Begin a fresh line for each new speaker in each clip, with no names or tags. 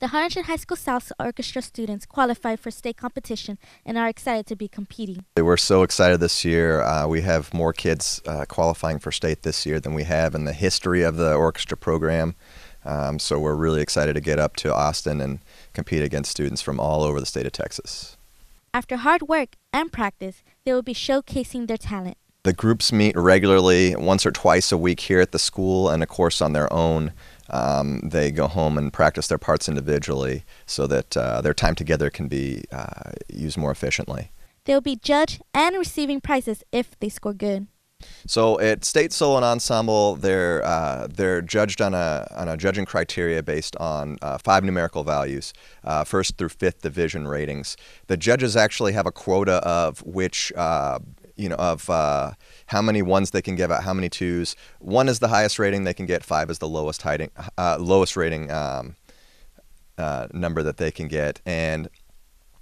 The Harrington High School South Orchestra students qualified for state competition and are excited to be competing.
We're so excited this year. Uh, we have more kids uh, qualifying for state this year than we have in the history of the orchestra program. Um, so we're really excited to get up to Austin and compete against students from all over the state of Texas.
After hard work and practice, they will be showcasing their talent.
The groups meet regularly, once or twice a week here at the school, and of course on their own um, they go home and practice their parts individually so that uh, their time together can be uh, used more efficiently.
They'll be judged and receiving prizes if they score good.
So at State Solo and Ensemble, they're uh, they're judged on a on a judging criteria based on uh, five numerical values, uh, first through fifth division ratings. The judges actually have a quota of which uh, you know of uh, how many ones they can give out, how many twos. One is the highest rating they can get. Five is the lowest hiding, uh, lowest rating um, uh, number that they can get, and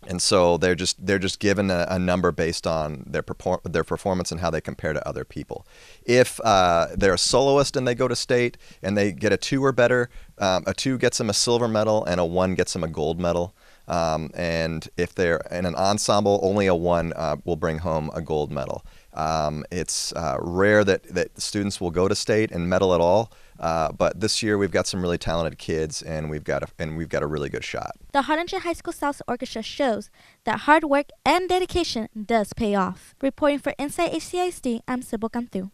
and so they're just they're just given a, a number based on their perform- their performance and how they compare to other people. If uh, they're a soloist and they go to state and they get a two or better, um, a two gets them a silver medal, and a one gets them a gold medal. Um, and if they're in an ensemble, only a one uh, will bring home a gold medal. Um, it's uh, rare that, that students will go to state and medal at all, uh, but this year we've got some really talented kids, and we've got a, and we've got a really good shot.
The Harlingen High School Salsa Orchestra shows that hard work and dedication does pay off. Reporting for Inside HCISD, I'm Sybil Cantu.